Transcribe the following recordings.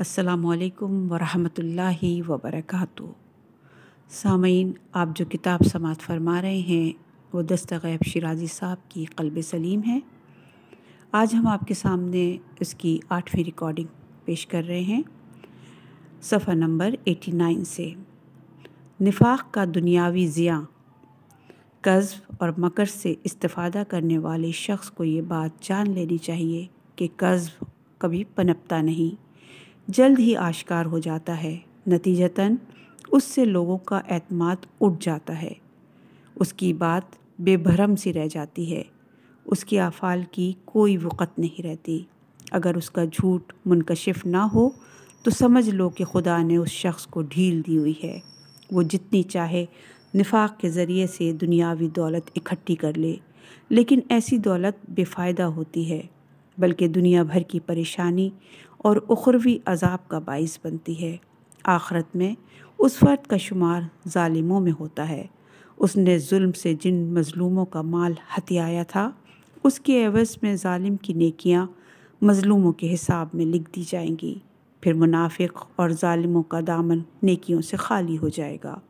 असलकम वरहमतुल्लि वबरक सामीन आप जो किताब समात फरमा रहे हैं वो दस्तगैब शराजी साहब की कल्ब सलीम है आज हम आपके सामने इसकी आठवीं रिकॉर्डिंग पेश कर रहे हैं सफ़ा नंबर 89 से नफाक का दुनियावी ज़ियाँ कज़ब और मकर से इस्तादा करने वाले शख्स को ये बात जान लेनी चाहिए कि कज़ब कभी पनपता नहीं जल्द ही आश्कार हो जाता है नतीजतन उससे लोगों का एतमाद उठ जाता है उसकी बात बेभरम सी रह जाती है उसकी अफ़ाल की कोई वक़्त नहीं रहती अगर उसका झूठ मुनकशिफ ना हो तो समझ लो कि खुदा ने उस शख्स को ढील दी हुई है वो जितनी चाहे निफाक के ज़रिए से दुनियावी दौलत इकट्ठी कर ले लेकिन ऐसी दौलत बेफ़ायदा होती है बल्कि दुनिया भर की परेशानी और उखरवी अजाब का बाइस बनती है आखरत में उस फर्द का शुमार ालिमों में होता है उसने जुल्म से जिन मज़लूमों का माल हथियाया था उसके एवज़ में ालिम की नेकियां मज़लूमों के हिसाब में लिख दी जाएंगी फिर मुनाफिक और ालिमों का दामन नेकियों से खाली हो जाएगा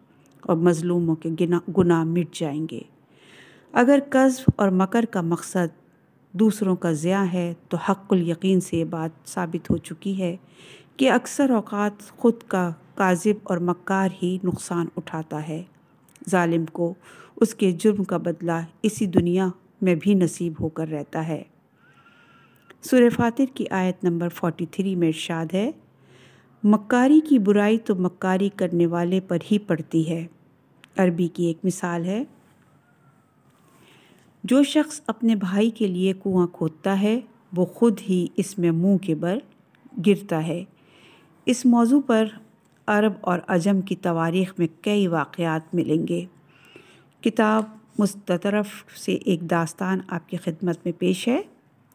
और मज़लूमों के गुना मिट जाएंगे अगर कस्ब और मकर का मकसद दूसरों का ज़िया है तो हक़ुल यकीन से ये बात साबित हो चुकी है कि अक्सर अवकात ख़ुद का काजिब और मक्कार ही नुकसान उठाता है ालिम को उसके जुर्म का बदला इसी दुनिया में भी नसीब होकर रहता है सुर फातिर की आयत नंबर 43 में इर्शाद है मक्कारी की बुराई तो मक्कारी करने वाले पर ही पड़ती है अरबी की एक मिसाल है जो शख्स अपने भाई के लिए कुआं खोदता है वो खुद ही इसमें मुंह के बल गिरता है इस मौजू पर अरब और अजम की तवारीख़ में कई वाक़ात मिलेंगे किताब मुस्तरफ से एक दास्तान आपकी खिदमत में पेश है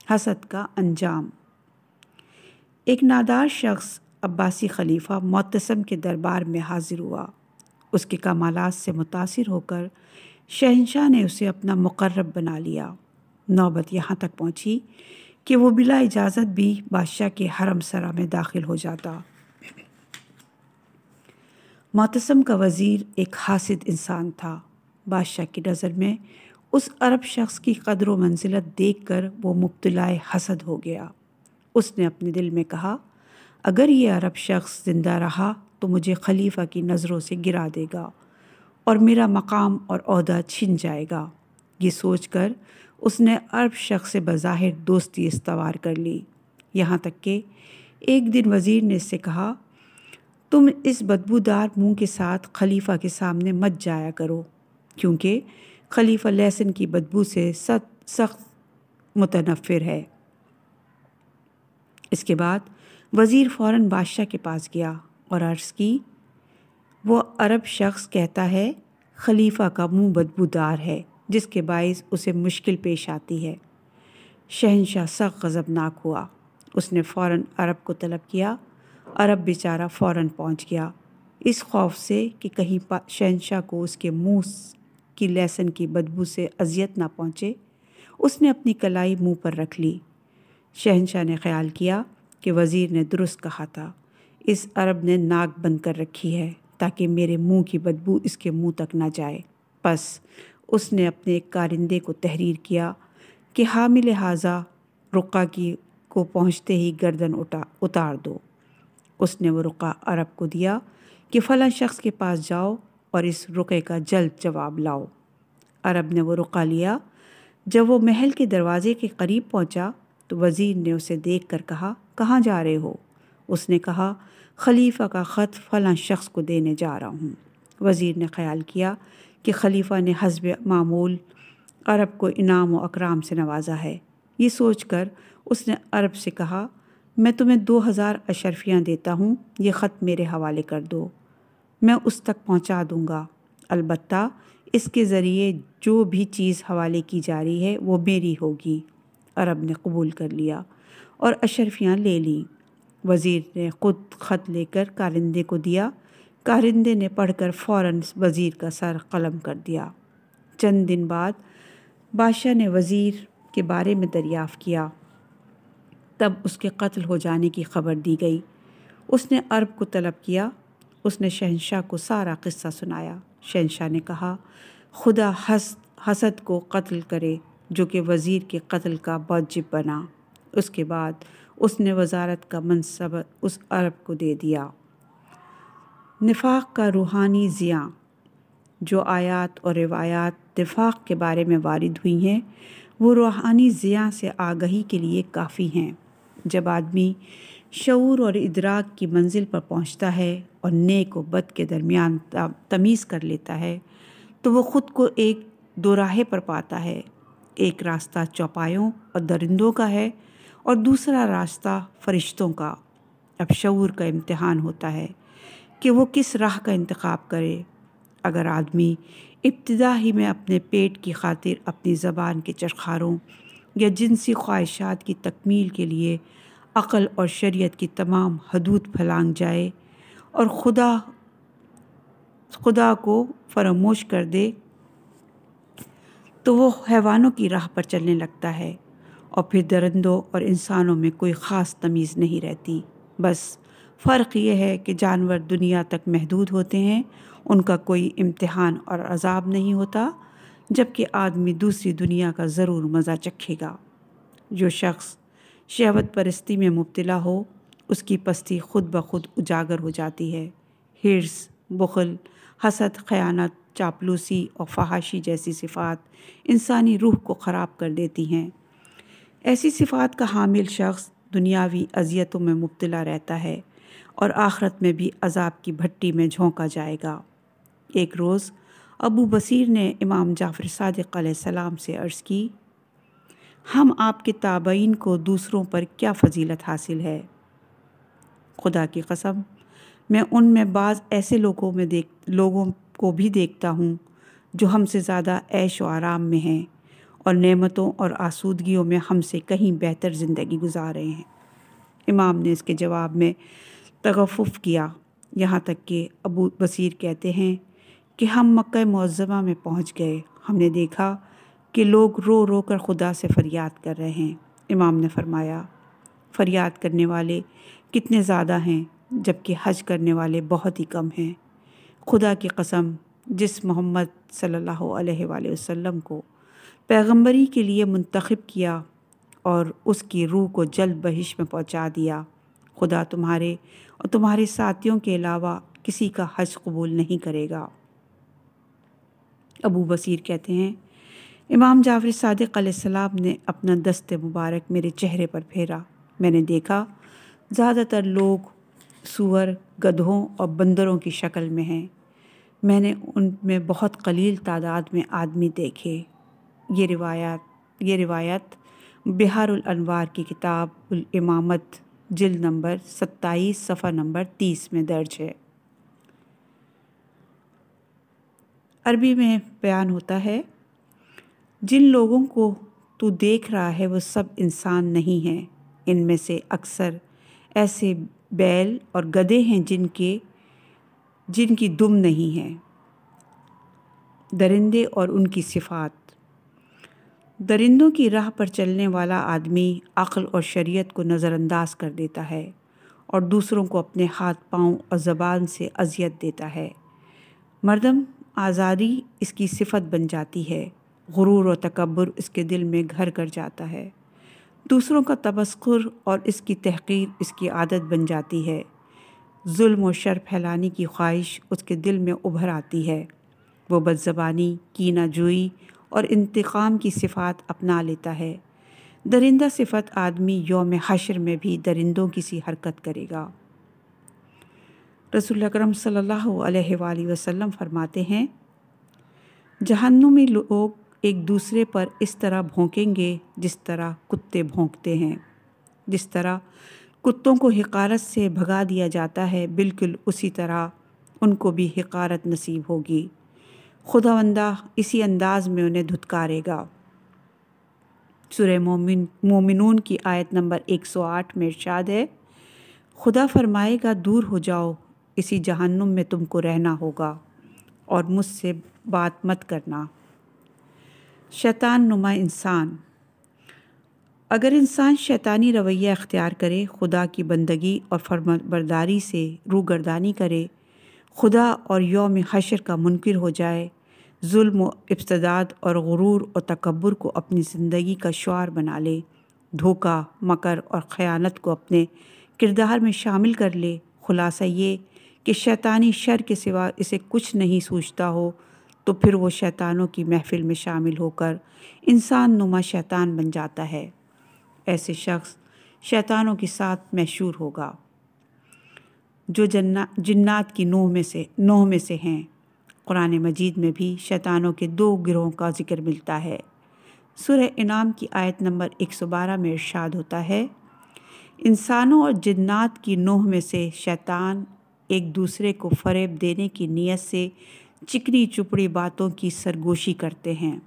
हसद का अंजाम एक नादार शख्स अब्बासी खलीफा मोतसम के दरबार में हाजिर हुआ उसके कमालात से मुतासर होकर शहनशाह ने उसे अपना मुकर्रब बना लिया नौबत यहाँ तक पहुँची कि वो बिला इजाज़त भी बादशाह के हरम सरा में दाखिल हो जाता मोतसम का वज़ीर एक हासिद इंसान था बादशाह की नज़र में उस अरब शख्स की कदर व मंजिलत देख कर वो मुबतलाए हसद हो गया उसने अपने दिल में कहा अगर ये अरब शख्स ज़िंदा रहा तो मुझे खलीफा की नज़रों से गिरा देगा और मेरा मकाम और अहदा छिन जाएगा ये सोचकर उसने अरब शख्स से बज़ाहिर दोस्ती इस्तवार कर ली यहाँ तक कि एक दिन वज़ीर ने इससे कहा तुम इस बदबूदार मुंह के साथ खलीफा के सामने मत जाया करो क्योंकि खलीफा लहसन की बदबू से सख्त सख्त मुतनफ़िर है इसके बाद वज़ीर फ़ौर बादशाह के पास गया और अर्ज़ की वह अरब शख्स कहता है खलीफा का मुंह बदबूदार है जिसके बायस उसे मुश्किल पेश आती है शहनशाह सख्त गज़बनाक हुआ उसने फ़ौर अरब को तलब किया अरब बेचारा फ़ौर पहुँच गया इस खौफ से कि कहीं शहनशाह को उसके मुंह की लहसन की बदबू से अजियत ना पहुँचे उसने अपनी कलाई मुंह पर रख ली शहनशाह ने ख्याल किया कि वज़ीर ने दुरुस्त कहा था इस अरब ने नाक बंद कर रखी है ताकि मेरे मुंह की बदबू इसके मुंह तक ना जाए बस उसने अपने एक कारिंदे को तहरीर किया कि हामिल हाजा रुका की को पहुंचते ही गर्दन उठा उतार दो उसने वो रुका अरब को दिया कि फ़लाँ शख्स के पास जाओ और इस रुके का जल्द जवाब लाओ अरब ने वो रुका लिया जब वो महल के दरवाज़े के करीब पहुंचा तो वज़ीर ने उसे देख कर कहा कहाँ जा रहे हो उसने कहा खलीफा का ख़त फ़ला शख्स को देने जा रहा हूँ वज़ीर ने ख्याल किया कि खलीफा ने हजब मामूल अरब को इनाम व अकराम से नवाजा है ये सोच कर उसने अरब से कहा मैं तुम्हें दो हज़ार अशरफियाँ देता हूँ ये ख़त मेरे हवाले कर दो मैं उस तक पहुँचा दूँगा अलबत् इसके ज़रिए जो भी चीज़ हवाले की जा रही है वो मेरी होगी अरब ने कबूल कर लिया और अशरफियाँ ले लीं वज़ीर ने ख़ुद ख़त लेकर कारिंदे को दिया कारिंदे ने पढ़कर फ़ौरन वज़ीर का सर कलम कर दिया चंद दिन बाद बादशाह ने वज़ीर के बारे में दरियाफ़ किया तब उसके कत्ल हो जाने की खबर दी गई उसने अरब को तलब किया उसने शहनशाह को सारा किस्सा सुनाया शहनशाह ने कहा खुदा हस हसद को कत्ल करे जो कि वज़ीर के कत्ल का वाजिब बना उसके बाद उसने वजारत का मनसब उस अरब को दे दिया निफाक का रूहानी ज़िया जो आयात और रिवायात निफाक के बारे में वारिद हुई हैं वो रूहानी ज़िया से आगही के लिए काफ़ी हैं जब आदमी शूर और इदराक की मंजिल पर पहुँचता है और नेक व बद के दरमियान तमीज़ कर लेता है तो वो ख़ुद को एक दोराहे पर पाता है एक रास्ता चौपायों और दरिंदों का है और दूसरा रास्ता फरिश्तों का अब शूर का इम्तहान होता है कि वो किस राह का इंतखब करे अगर आदमी इब्तदा ही में अपने पेट की खातिर अपनी ज़बान के चरखारों या जिनसी ख्वाहिशात की तकमील के लिए अक़ल और शरीयत की तमाम हदूद फलांग जाए और खुदा खुदा को फरामोश कर दे तो वो हैवानों की राह पर चलने लगता है और फिर दरंदों और इंसानों में कोई ख़ास तमीज़ नहीं रहती बस फ़र्क यह है कि जानवर दुनिया तक महदूद होते हैं उनका कोई इम्तहान और अजाब नहीं होता जबकि आदमी दूसरी दुनिया का ज़रूर मज़ा चखेगा जो शख्स शहवत परस्ती में मुबतला हो उसकी पस्ती खुद ब खुद उजागर हो जाती है हिर्स बुखल हसद ख़यानत चापलूसी और फहाशी जैसी सिफ़ात इंसानी रूह को ख़राब कर देती हैं ऐसी सिफात का हामिल शख्स दुनियावी अजियतों में मुबतला रहता है और आखरत में भी अजाब की भट्टी में झोंका जाएगा एक रोज़ अबू बसीर ने इमाम जाफ़र सदक सलाम से अर्ज़ की हम आपके ताबईन को दूसरों पर क्या फजीलत हासिल है खुदा की कसम मैं उनमें बाज़ ऐसे लोगों में देख लोगों को भी देखता हूँ जो हमसे ज़्यादा ऐश व आराम में हैं और नेमतों और आसूदगियों में हमसे कहीं बेहतर ज़िंदगी गुजार रहे हैं इमाम ने इसके जवाब में तगफ़ किया यहाँ तक कि अबू बसीर कहते हैं कि हम मक् मुआज़मा में पहुँच गए हमने देखा कि लोग रो रो कर खुदा से फरियाद कर रहे हैं इमाम ने फरमाया फरियाद करने वाले कितने ज़्यादा हैं जबकि हज करने वाले बहुत ही कम हैं खुदा की कसम जिस मोहम्मद सल्लल्लाहु अलैहि वसल्लम को पैगंबरी के लिए मुंतखब किया और उसकी रूह को जल्द बहिश में पहुंचा दिया खुदा तुम्हारे और तुम्हारे साथियों के अलावा किसी का हज कबूल नहीं करेगा अबू बसीर कहते हैं इमाम जाफर सदक सलाम ने अपना दस्त मुबारक मेरे चेहरे पर फेरा मैंने देखा ज़्यादातर लोग सूअर गधों और बंदरों की शक्ल में हैं मैंने उनमें बहुत कलील तादाद में आदमी देखे ये रिवायात ये रिवायत बिहारनवार की किताब इमामत जिल नंबर सत्ताईस सफ़ा नंबर तीस में दर्ज है अरबी में बयान होता है जिन लोगों को तू देख रहा है वो सब इंसान नहीं हैं इनमें से अक्सर ऐसे बैल और गधे हैं जिनके जिनकी दुम नहीं है दरिंदे और उनकी सिफात दरिंदों की राह पर चलने वाला आदमी अक्ल और शरीयत को नज़रअंदाज कर देता है और दूसरों को अपने हाथ पाँव और ज़बान से अजियत देता है मर्दम आज़ादी इसकी सिफत बन जाती है गुरूर और तकबर इसके दिल में घर कर जाता है दूसरों का तबस्कुर और इसकी तहकीर इसकी आदत बन जाती है जुल्म और शर फैलाने की ख्वाहिश उसके दिल में उभर आती है वो बदजबानी कीना जोई और इंतकाम की सिफात अपना लेता है दरिंदा सिफत आदमी योम हशर में भी दरिंदों की सी हरकत करेगा रसूल अक्रम सल्लल्लाहु अलैहि वसल्लम फरमाते हैं जहन्नुम में लोग एक दूसरे पर इस तरह भोंकेंगे जिस तरह कुत्ते भोंकते हैं जिस तरह कुत्तों को हकारत से भगा दिया जाता है बिल्कुल उसी तरह उनको भी हकारत नसीब होगी खुदावंदा इसी अंदाज में उन्हें धुतकारेगा सुरह मोमिन मोमिनून की आयत नंबर 108 में इरशाद है खुदा फरमाएगा दूर हो जाओ इसी जहन्नुम में तुमको रहना होगा और मुझसे बात मत करना शैतान नुमा इंसान अगर इंसान शैतानी रवैया अख्तियार करे खुदा की बंदगी और फरमाबरदारी से रूगर्दानी करे खुदा और योम हशर का मुनकर हो जाए जुल्म व इब्तदाद और गुरूर और तकबर को अपनी ज़िंदगी का शुार बना ले धोखा मकर और ख़यानत को अपने किरदार में शामिल कर ले खुलासा ये कि शैतानी शर के सिवा इसे कुछ नहीं सोचता हो तो फिर वो शैतानों की महफिल में शामिल होकर इंसान नुमा शैतान बन जाता है ऐसे शख्स शैतानों के साथ मशहूर होगा जो जन्ना जन्नात की नूह में से नोह में से हैं कुरान मजीद में भी शैतानों के दो गिरोहों का जिक्र मिलता है सुरह इनाम की आयत नंबर 112 में इरशाद होता है इंसानों और जन्नात की नोह में से शैतान एक दूसरे को फरेब देने की नीयत से चिकनी चुपड़ी बातों की सरगोशी करते हैं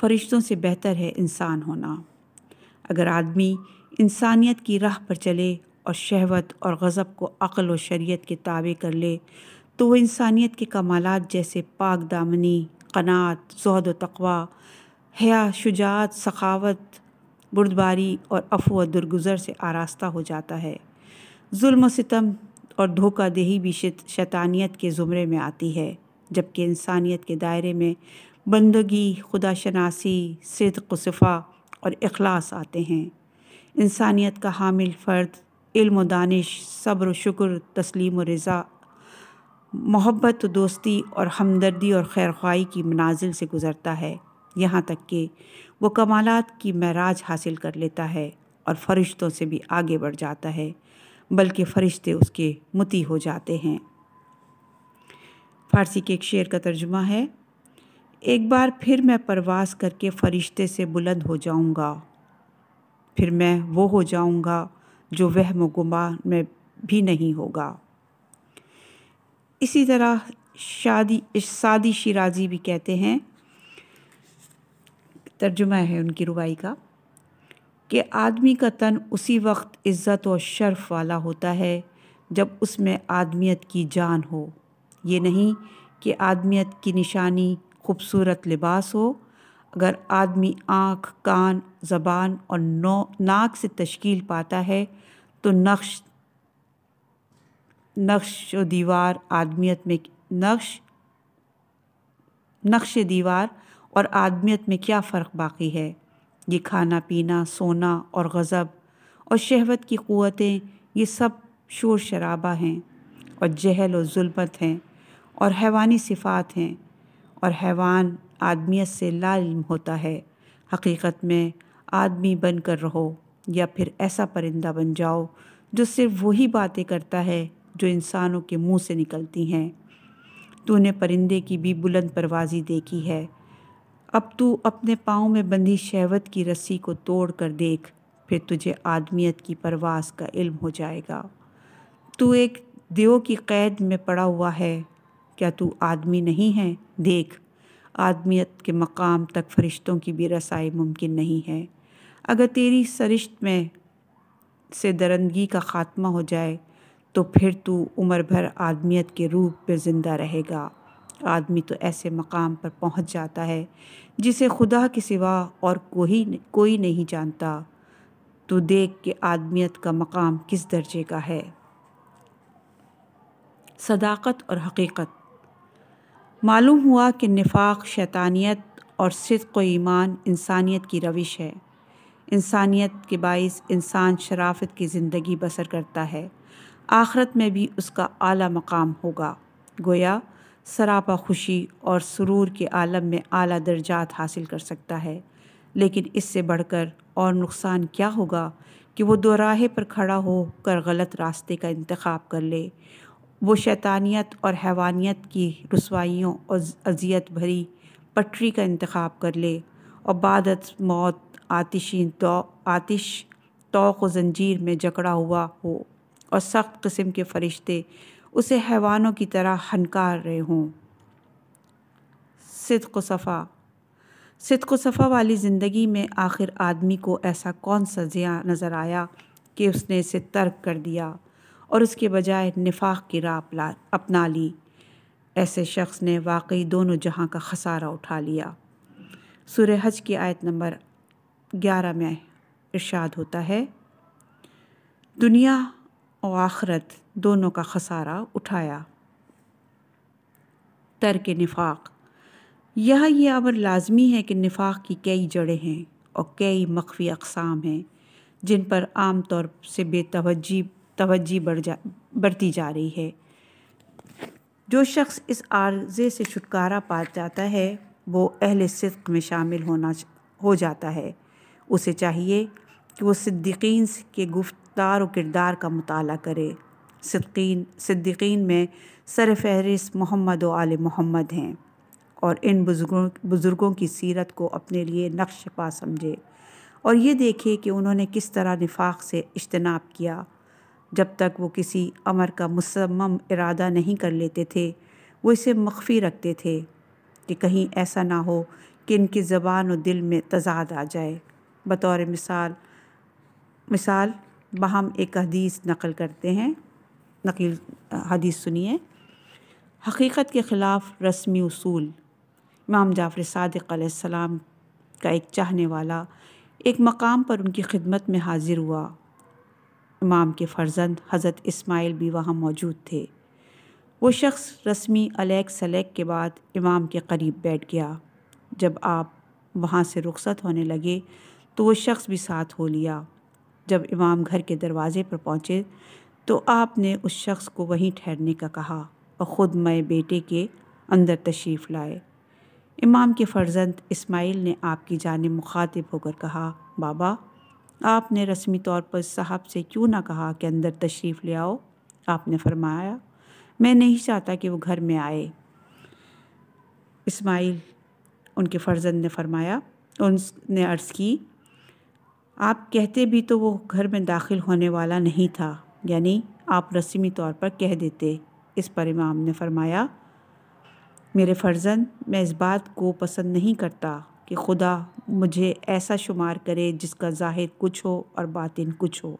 फरिश्तों से बेहतर है इंसान होना अगर आदमी इंसानियत की राह पर चले और शहवत और गज़ब को अक़ल व शरीयत के ताबे कर ले तो वह इंसानियत के कमालत जैसे पाक दामनी कनात जहद व तकवा हया शुजात सखावत बुर्दबारी और अफो व दुरगुजर से आरास्ता हो जाता है जुल्म सितम और धोखा दही भी शैतानियत के ज़ुमरे में आती है जबकि इंसानियत के दायरे में बंदगी खुदा शनासी सदक वफ़ा और अखलास आते हैं इंसानियत का हामिल फ़र्द इल्म दानिश सब्र शुक्र तस्लीम और रज़ा मोहब्बत दोस्ती और हमदर्दी और खैर ख्वाही की मनाजिल से गुज़रता है यहाँ तक कि वो कमालत की महराज हासिल कर लेता है और फरिश्तों से भी आगे बढ़ जाता है बल्कि फ़रिश्ते उसके मुती हो जाते हैं फ़ारसी के एक शेर का तर्जुमा है एक बार फिर मैं परवास करके फ़रिश्ते से बुलंद हो जाऊंगा फिर मैं वो हो जाऊंगा जो वहम गुमान में भी नहीं होगा इसी तरह शादी शादी शिराजी भी कहते हैं तर्जुमा है उनकी रुबाई का कि आदमी का तन उसी वक्त इज़्ज़त और शर्फ वाला होता है जब उसमें आदमियत की जान हो ये नहीं कि आदमियत की निशानी खूबसूरत लिबास हो अगर आदमी आँख कान ज़बान और नौ नाक से तश्कील पाता है तो नक्श नक्श दीवार आदमियत में नक्श नक्श दीवार और आदमियत में क्या फ़र्क बाकी है ये खाना पीना सोना और गज़ब और शहवत की क़वतें ये सब शोर शराबा हैं और जहल और जुल्मत हैं और हैवानी सिफ़ात हैं और हैवान आदमियत से लाइम होता है हकीकत में आदमी बन कर रहो या फिर ऐसा परिंदा बन जाओ जो सिर्फ वही बातें करता है जो इंसानों के मुंह से निकलती हैं तूने परिंदे की भी बुलंद परवाजी देखी है अब तू अपने पाँव में बंधी शहवत की रस्सी को तोड़ कर देख फिर तुझे आदमियत की परवास का इल्म हो जाएगा तू एक देव की कैद में पड़ा हुआ है क्या तू आदमी नहीं है देख आदमियत के मकाम तक फरिश्तों की भी रसाई मुमकिन नहीं है अगर तेरी सरिश्त में से दरंदगी का ख़ात्मा हो जाए तो फिर तू उम्र भर आदमियत के रूप पर ज़िंदा रहेगा आदमी तो ऐसे मकाम पर पहुंच जाता है जिसे खुदा के सिवा और कोई कोई नहीं जानता तो देख के आदमियत का मकाम किस दर्जे का है सदाकत और हकीकत मालूम हुआ कि निफाक शैतानियत और को ईमान इंसानियत की रविश है इंसानियत के बायस इंसान शराफत की ज़िंदगी बसर करता है आखरत में भी उसका आला मकाम होगा गोया सरापा खुशी और सुरूर के आलम में आला दर्जात हासिल कर सकता है लेकिन इससे बढ़कर और नुकसान क्या होगा कि वो दो राहे पर खड़ा हो कर गलत रास्ते का इंतखब कर ले वो शैतानियत और हैवानियत की रसवाइयों और अजियत भरी पटरी का इंतखब कर ले और बाद मौत आतिशी तो आतिश तो व जंजीर में जकड़ा हुआ हो और सख्त कस्म के फरिश्ते उसे हैवानों की तरह हनकार रहे हों सिदा सफ़ा सिद्क सफ़ा वाली ज़िंदगी में आखिर आदमी को ऐसा कौन सा ज़िया नज़र आया कि उसने इसे तर्क कर दिया और उसके बजाय निफाक की राह अपना ली ऐसे शख्स ने वाकई दोनों जहां का खसारा उठा लिया सूर्य हज की आयत नंबर ग्यारह में इरशाद होता है दुनिया और आखरत दोनों का खसारा उठाया के निफाक यह ये अमर लाजमी है कि निफाक की कई जड़ें हैं और कई मख्फी अकसाम हैं जिन पर आम तौर से बेतवजी तवज्जी बढ़ जा बढ़ती जा रही है जो शख्स इस आर्जे से छुटकारा पा जाता है वो अहल सिद्क में शामिल होना हो जाता है उसे चाहिए कि वो सिद्दीकीन के गुफ्तार और किरदार का मताल करे सिद्दीन सिद्दीकीन में सर फहरिस मोहम्मद आल मोहम्मद हैं और इन बुज़ुर्गों बुज़ुर्गों की सीरत को अपने लिए नक्श पा समझे और ये देखे कि उन्होंने किस तरह निफाक से इजतनाब किया जब तक वो किसी अमर का मुसम्म इरादा नहीं कर लेते थे वो इसे मख्फी रखते थे कि कहीं ऐसा ना हो कि इनकी ज़बान और दिल में तजाद आ जाए बतौर मिसाल मिसाल बहम एक हदीस नकल करते हैं नकल हदीस सुनिए हकीकत के ख़िलाफ़ रस्मी उसूल इमाम जाफ़र सदक़ का एक चाहने वाला एक मकाम पर उनकी खिदमत में हाजिर हुआ इमाम के फर्जंद हज़रत इस्माइल भी वहाँ मौजूद थे वो शख्स रस्मी अलैक सलेक के बाद इमाम के करीब बैठ गया जब आप वहाँ से रुखसत होने लगे तो वो शख्स भी साथ हो लिया जब इमाम घर के दरवाज़े पर पहुँचे तो आपने उस शख्स को वहीं ठहरने का कहा और ख़ुद मैं बेटे के अंदर तशरीफ़ लाए इमाम के फर्जंद इस्माइल ने आपकी जानब मुखातिब होकर कहा बाबा आपने रस्मी तौर पर साहब से क्यों ना कहा कि अंदर तशरीफ़ ले आओ आपने फरमाया मैं नहीं चाहता कि वो घर में आए इस्माइल उनके फर्जंद ने फरमाया उनने अर्ज़ की आप कहते भी तो वो घर में दाखिल होने वाला नहीं था यानी आप रस्मी तौर पर कह देते इस पर इमाम ने फरमाया मेरे फ़र्जन मैं इस बात को पसंद नहीं करता कि खुदा मुझे ऐसा शुमार करे जिसका ज़ाहिर कुछ हो और बातिन कुछ हो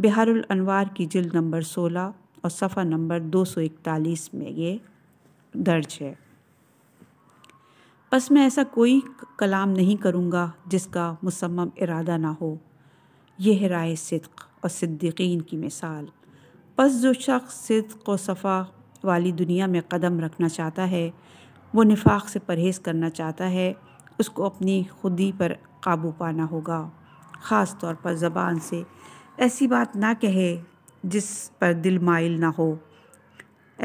बिहारुल अनवार की जिल्द नंबर 16 और सफ़ा नंबर 241 में ये दर्ज है बस मैं ऐसा कोई कलाम नहीं करूँगा जिसका मुसम्म इरादा ना हो यह राय सिद्क और सिद्दीकीन की मिसाल बस जो शख्स सिद्क व सफ़ा वाली दुनिया में कदम रखना चाहता है वो निफाक से परहेज़ करना चाहता है उसको अपनी खुदी पर काबू पाना होगा ख़ास तौर पर ज़बान से ऐसी बात ना कहे जिस पर दिल माइल ना हो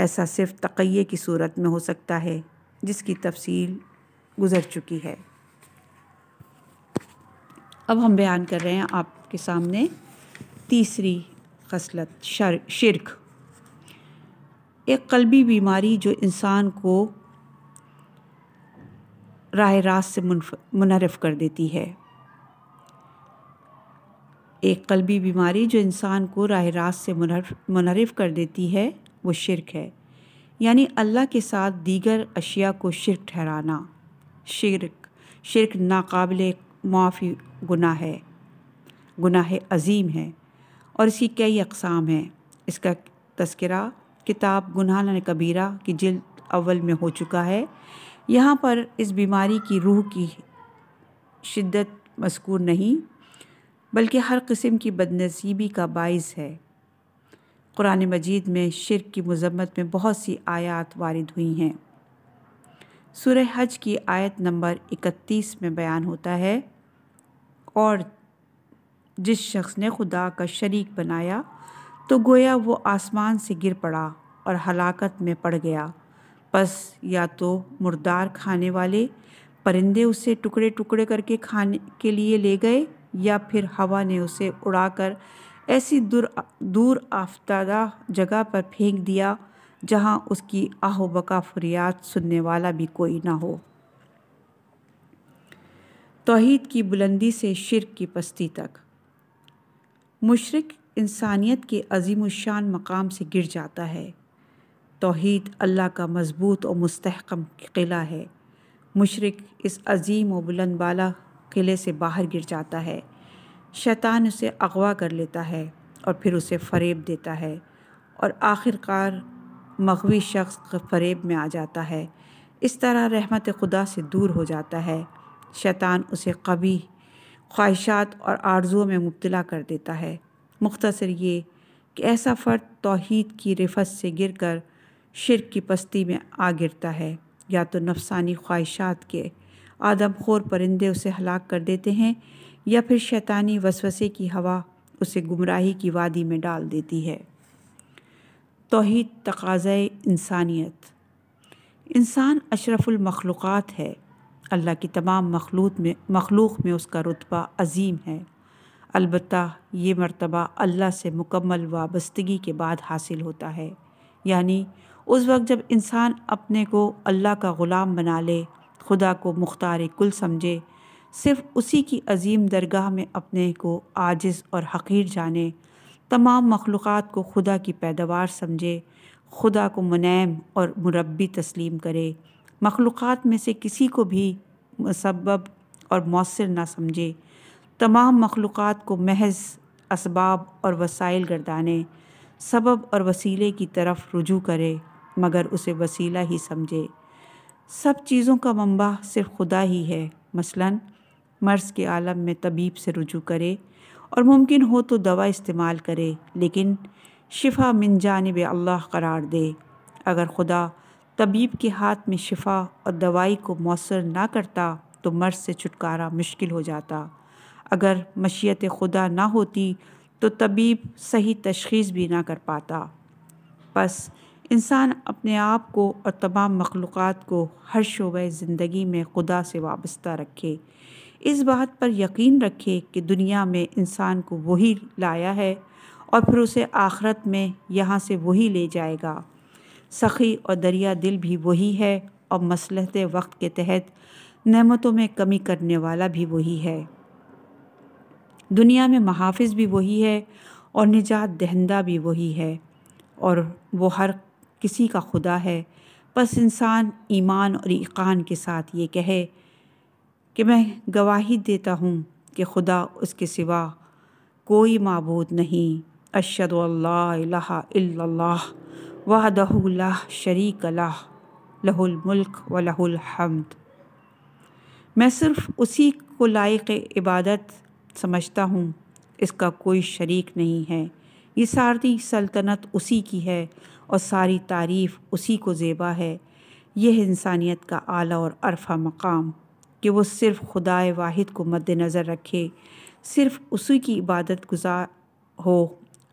ऐसा सिर्फ तकिए की सूरत में हो सकता है जिसकी तफसील गुज़र चुकी है अब हम बयान कर रहे हैं आपके सामने तीसरी खसलत शर शिरक एक कलबी बीमारी जो इंसान को राय रास से मुनरफ कर देती है एक कल्बी बीमारी जो इंसान को राह रास से मुनरफ कर देती है वो शिरक है यानी अल्लाह के साथ दीगर अशिया को शिरक ठहराना शिरक शिरक नाकबिल मुआफ़ी गुनाह है गुनाह अजीम है और इसकी कई अकसाम हैं इसका तस्करा किताब गुनाह कबीरा की जिल्द अव्वल में हो चुका है यहाँ पर इस बीमारी की रूह की शिद्दत मस्कूर नहीं बल्कि हर किस्म की बदनसीबी का बायस है कुरान मजीद में शिरक की मजम्मत में बहुत सी आयात वारिद हुई हैं सुर हज की आयत नंबर इकतीस में बयान होता है और जिस शख्स ने खुदा का शरीक बनाया तो गोया वो आसमान से गिर पड़ा और हलाकत में पड़ गया बस या तो मुर्दार खाने वाले परिंदे उसे टुकड़े टुकड़े करके खाने के लिए ले गए या फिर हवा ने उसे उड़ाकर ऐसी दूर दूर आफ्तादा जगह पर फेंक दिया जहां उसकी आहोबका फरियाद सुनने वाला भी कोई ना हो तोहीद की बुलंदी से शिरक की पस्ती तक मुशरक इंसानियत के अजीम शान मकाम से गिर जाता है तोहद अल्लाह का मज़बूत और मस्तकम किला है मशरक इस अजीम और बुलंद बाला किले से बाहर गिर जाता है शैतान उसे अगवा कर लेता है और फिर उसे फरेब देता है और आखिरकार मगवी शख्स फरेब में आ जाता है इस तरह रहमत खुदा से दूर हो जाता है शैतान उसे कभी ख्वाहिशात और आर्जुओं में मुबला कर देता है मुख्तर ये कि ऐसा फ़र्द तोहद की रिफत से गिर कर शिर की पस्ती में आ गिरता है या तो नफसानी ख्वाहिशात के आदम खोर परिंदे उसे हलाक कर देते हैं या फिर शैतानी वसवसे की हवा उसे गुमराही की वादी में डाल देती है तोहद तकाज़ इंसानियत इंसान अशरफुलमखलूक़ात है अल्लाह की तमाम मखलूत में मखलूक में उसका रुतबा अजीम है अलबत् ये मरतबा अल्लाह से मुकम्मल वाबस्तगी के बाद हासिल होता है यानी उस वक्त जब इंसान अपने को अल्लाह का ग़ुलाम बना ले खुदा को मुख्तार कुल समझे सिर्फ उसी की अजीम दरगाह में अपने को आजिज़ और हकीर जाने तमाम मखलूक़ को खुदा की पैदावार समझे खुदा को मुनैम और मुरबी तस्लीम करे मखलूक़ में से किसी को भी मुसबब और मौसर ना समझे तमाम मखलूक़ को महज इसबाब और वसाइल गर्दाने सबब और वसीले की तरफ रुजू करे मगर उसे वसीला ही समझे सब चीज़ों का मंबा सिर्फ खुदा ही है मसलन मर्ज़ के आलम में तबीब से रुजू करे और मुमकिन हो तो दवा इस्तेमाल करे लेकिन शिफा मिन जानब अल्लाह करार दे अगर खुदा तबीब के हाथ में शिफा और दवाई को मौसर ना करता तो मर्ज़ से छुटकारा मुश्किल हो जाता अगर मशीत खुदा ना होती तो तबीब सही तशखीस भी ना कर पाता बस इंसान अपने आप को और तमाम मखलूक़ को हर शोबे ज़िंदगी में खुदा से वाबस्ता रखे इस बात पर यकीन रखे कि दुनिया में इंसान को वही लाया है और फिर उसे आखरत में यहाँ से वही ले जाएगा सखी और दरिया दिल भी वही है और मसलहत वक्त के तहत नमतों में कमी करने वाला भी वही है दुनिया में महाफ़ भी वही है और निजात दहंदा भी वही है और वो हर किसी का खुदा है बस इंसान ईमान और ईकान के साथ ये कहे कि मैं गवाही देता हूँ कि खुदा उसके सिवा कोई मबूद नहीं अशद अल्लाह शरीक अल्लाह लहुल मुल्क व लहुल हमद मैं सिर्फ़ उसी को लायक इबादत समझता हूँ इसका कोई शरीक नहीं है ये सारी सल्तनत उसी की है और सारी तारीफ़ उसी को ज़ेबा है यह इंसानियत का आला और अरफा मकाम कि वो सिर्फ़ खुदाए वाहिद को मद्द नज़र रखे सिर्फ़ उसी की इबादत गुजार हो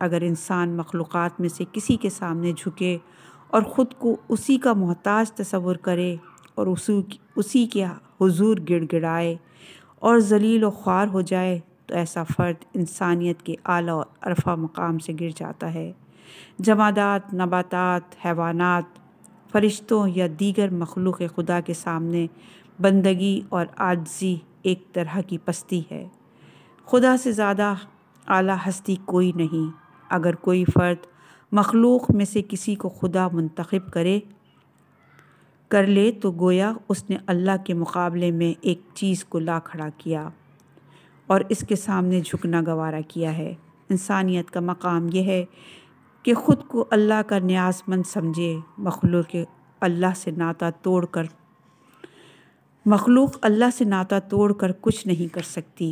अगर इंसान मखलूक़ में से किसी के सामने झुके और ख़ुद को उसी का मोहताज तस्वुर करे और उसी उसी के हुजूर गिड़गिड़ाए और जलील व ख्वार हो जाए तो ऐसा फ़र्द इंसानियत के आला और अरफा मकाम से गिर जाता है जमादात नबातात हैवानात फरिश्तों या दीगर मखलूक खुदा के सामने बंदगी और आजजी एक तरह की पस्ती है खुदा से ज़्यादा आला हस्ती कोई नहीं अगर कोई फ़र्द मखलूक में से किसी को खुदा मंतखब करे कर ले तो गोया उसने अल्लाह के मुकाबले में एक चीज़ को ला खड़ा किया और इसके सामने झुकना गवारा किया है इंसानियत का मकाम यह है कि ख़ुद को अल्लाह का न्यासमंद समझे मखलूक अल्लाह से नाता तोड़ कर मखलूक अल्लाह से नाता तोड़ कर कुछ नहीं कर सकती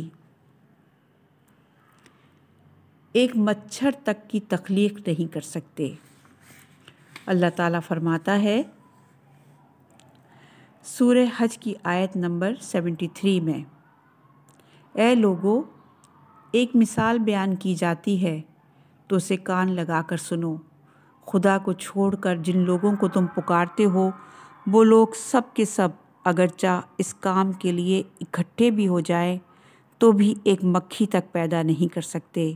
एक मच्छर तक की तख्लीक नहीं कर सकते अल्लाह ताला फरमाता है सूर्य हज की आयत नंबर सेवेंटी थ्री में ए लोगो एक मिसाल बयान की जाती है तो उसे कान लगा कर सुनो खुदा को छोड़कर जिन लोगों को तुम पुकारते हो वो लोग सब के सब अगरचा इस काम के लिए इकट्ठे भी हो जाए तो भी एक मक्खी तक पैदा नहीं कर सकते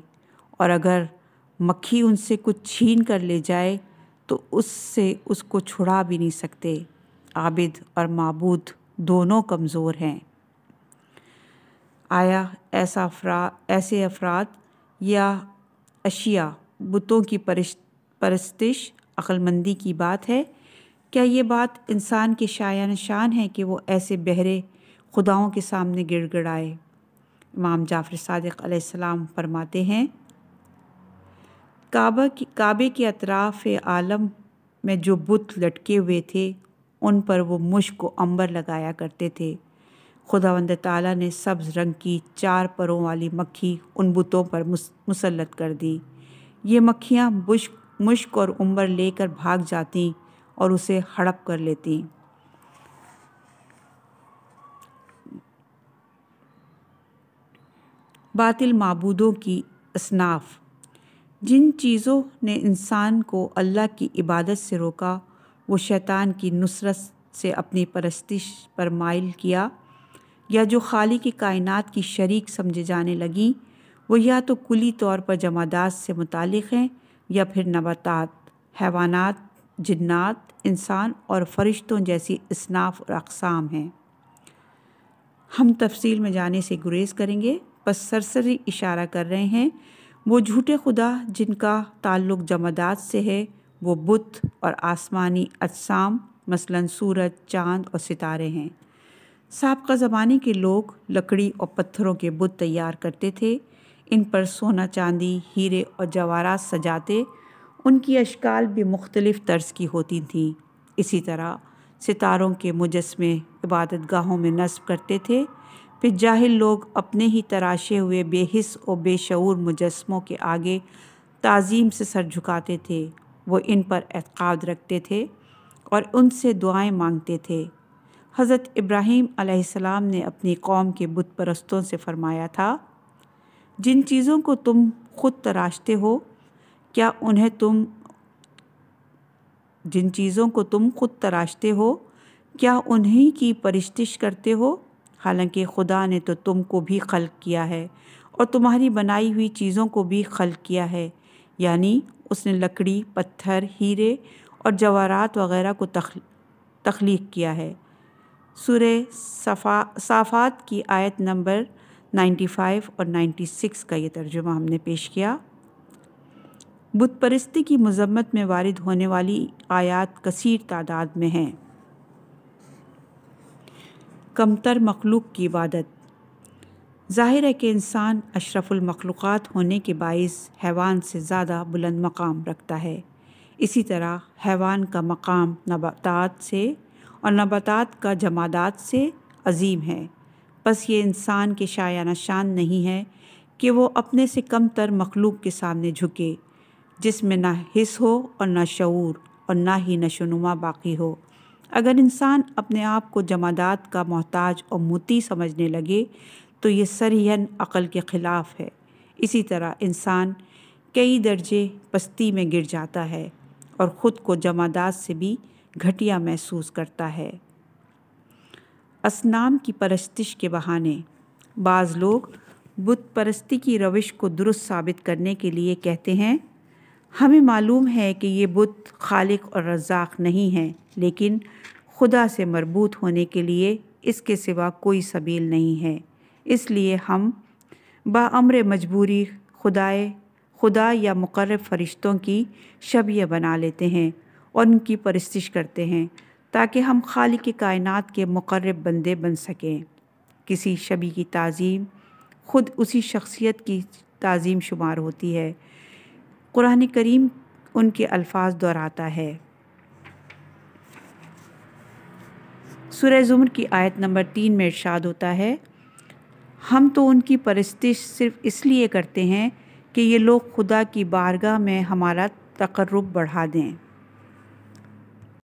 और अगर मक्खी उनसे कुछ छीन कर ले जाए तो उससे उसको छुड़ा भी नहीं सकते आबिद और मबूद दोनों कमज़ोर हैं आया ऐसा अफरा ऐसे अफराद या अशिया बुतों की परस्तिश अक्लमंदी की बात है क्या ये बात इंसान के शाया शान है कि वो ऐसे बहरे खुदाओं के सामने गिड़गिड़ाए इमाम जाफ़र सदक़ फरमाते हैं काबा की काबे के अतराफ़ आलम में जो बुत लटके हुए थे उन पर वो मुश्क को अंबर लगाया करते थे खुदावंद ताला ने सब्ज़ रंग की चार परों वाली मक्खी उन बुतों पर मुसलत कर दी ये मक्खियाँ बुश मुश्क और उम्र लेकर भाग जाती और उसे हड़प कर लेती बातिल मबूदों की असनाफ जिन चीज़ों ने इंसान को अल्लाह की इबादत से रोका वो शैतान की नुसरत से अपनी परस्तिश पर माइल किया या जो खाली की कायनात की शरीक समझे जाने लगी वो या तो कुली तौर पर जमादात से मुतल हैं या फिर नबातात हैवानात जन्ात इंसान और फरिश्तों जैसी इसनाफ और अकसाम हैं हम तफसील में जाने से गुरेज करेंगे बस सरसरी इशारा कर रहे हैं वो झूठे खुदा जिनका ताल्लुक़ जमादात से है वो बुत और आसमानी अजसाम मसलन सूरज चांद और सितारे हैं सबका ज़माने के लोग लकड़ी और पत्थरों के बुत तैयार करते थे इन पर सोना चांदी हीरे और जवाहरात सजाते उनकी अशकाल भी मुख्तलिफ़ तर्ज की होती थी इसी तरह सितारों के मुजस्मे इबादत गाहों में नस्ब करते थे फिर जाहिल लोग अपने ही तराशे हुए बेहिस और बेशूर मुजस्मों के आगे तज़ीम से सर झुकाते थे वो इन पर एतक़ाद रखते थे और उनसे दुआएं मांगते थे हज़रत इब्राहीम आसमाम ने अपनी कौम के बुत परस्तों से फ़रमाया था जिन चीज़ों को तुम खुद तराशते हो क्या उन्हें तुम जिन चीज़ों को तुम खुद तराशते हो क्या उन्हीं की परिश्तिश करते हो हालांकि खुदा ने तो तुमको भी खल किया है और तुम्हारी बनाई हुई चीज़ों को भी खल किया है यानी उसने लकड़ी पत्थर हीरे और जवारात वगैरह को तख तख्लीक किया है सुर सफ़ा साफ़ात की आयत नंबर 95 और 96 का ये तर्जुमा हमने पेश किया बुत परस्ती की मजम्मत में वारद होने वाली आयात कसीर तादाद में हैं कमतर मखलूक की इबादत ज़ाहिर है कि इंसान अशरफुलमखलूक़ात होने के बायस हैवान से ज़्यादा बुलंद मकाम रखता है इसी तरह हैवान का मकाम नबात से और नबातात का जमादात से अजीम है बस ये इंसान के शाया शान नहीं है कि वो अपने से कम तर मखलूक के सामने झुके जिसमें ना हिस हो और ना शूर और ना ही नशोनुमा बाकी हो अगर इंसान अपने आप को जमादात का मोहताज और मोती समझने लगे तो ये सरहन अक़ल के ख़िलाफ़ है इसी तरह इंसान कई दर्जे पस्ती में गिर जाता है और ख़ुद को जमादात से भी घटिया महसूस करता है असनाम की परस्तिश के बहाने बाज़ लोग बुत परस्ती की रविश को दुरुस्त साबित करने के लिए कहते हैं हमें मालूम है कि ये बुत खालिक और रज़ाक नहीं हैं लेकिन खुदा से मरबूत होने के लिए इसके सिवा कोई सबील नहीं है इसलिए हम बाम्र मजबूरी खुदाए खुदा या मुकर्रब फरिश्तों की शबिया बना लेते हैं और उनकी परस्तिश करते हैं ताकि हम खाली के कायनात के मकरब बंदे बन सकें किसी शबी की तज़ीम ख़ुद उसी शख्सियत की तज़ीम शुमार होती है कुरान करीम उनके अल्फाज दोहराता है सुरह ज़ुमर की आयत नंबर तीन में इर्शाद होता है हम तो उनकी परस्तिश सिर्फ इसलिए करते हैं कि ये लोग खुदा की बारगाह में हमारा तकर्रब बढ़ा दें